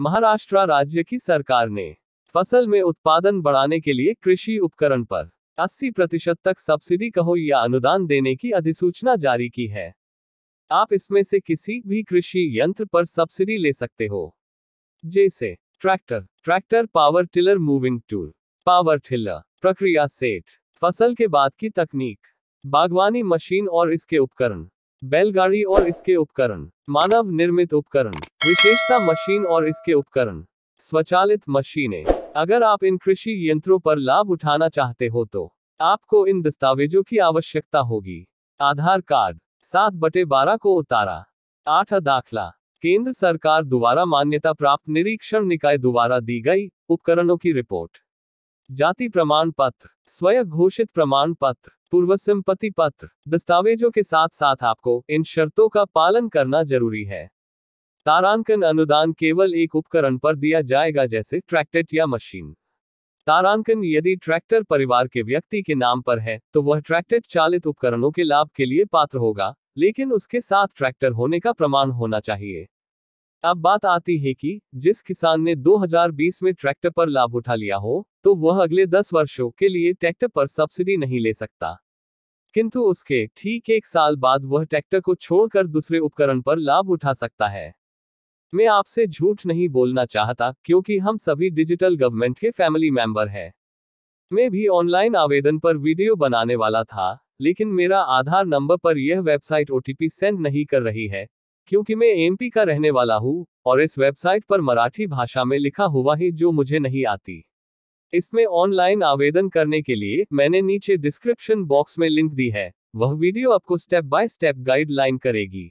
महाराष्ट्र राज्य की सरकार ने फसल में उत्पादन बढ़ाने के लिए कृषि उपकरण पर 80 प्रतिशत तक सब्सिडी कहो या अनुदान देने की अधिसूचना जारी की है आप इसमें से किसी भी कृषि यंत्र पर सब्सिडी ले सकते हो जैसे tractor tractor power tiller moving tool power tiller प्रक्रिया सेट फसल के बाद की तकनीक बागवानी मशीन और इसके उपकरण बैलगाड़ी और इसके उपकरण मानव निर्मित उपकरण विशेषता मशीन और इसके उपकरण स्वचालित मशीनें अगर आप इन कृषि यंत्रों पर लाभ उठाना चाहते हो तो आपको इन दस्तावेजों की आवश्यकता होगी आधार कार्ड सात बटे बारह को उतारा आठ दाखला केंद्र सरकार द्वारा मान्यता प्राप्त निरीक्षण निकाय द्वारा दी गई उपकरणों की रिपोर्ट जाति प्रमाण पत्र स्वयं घोषित प्रमाण पत्र पूर्व संपत्ति पत्र दस्तावेजों के साथ साथ आपको इन शर्तों का पालन करना जरूरी है तारांकन अनुदान केवल एक उपकरण पर दिया जाएगा जैसे ट्रैक्टेट या मशीन तारांकन यदि ट्रैक्टर परिवार के व्यक्ति के नाम पर है तो वह ट्रैक्टर चालित उपकरणों के लाभ के लिए पात्र होगा लेकिन उसके साथ ट्रैक्टर होने का प्रमाण होना चाहिए अब बात आती है कि जिस किसान ने 2020 में ट्रैक्टर पर लाभ उठा लिया हो तो वह अगले 10 वर्षों के लिए ट्रैक्टर पर सब्सिडी नहीं ले सकता किंतु उसके ठीक एक साल बाद वह ट्रैक्टर को छोड़कर दूसरे उपकरण पर लाभ उठा सकता है मैं आपसे झूठ नहीं बोलना चाहता क्योंकि हम सभी डिजिटल गवर्नमेंट के फैमिली मेंबर हैं मैं भी ऑनलाइन आवेदन पर वीडियो बनाने वाला था लेकिन मेरा आधार नंबर पर यह वेबसाइट ओ सेंड नहीं कर रही है क्योंकि मैं एम का रहने वाला हूँ और इस वेबसाइट पर मराठी भाषा में लिखा हुआ है जो मुझे नहीं आती इसमें ऑनलाइन आवेदन करने के लिए मैंने नीचे डिस्क्रिप्शन बॉक्स में लिंक दी है वह वीडियो आपको स्टेप बाय स्टेप गाइडलाइन करेगी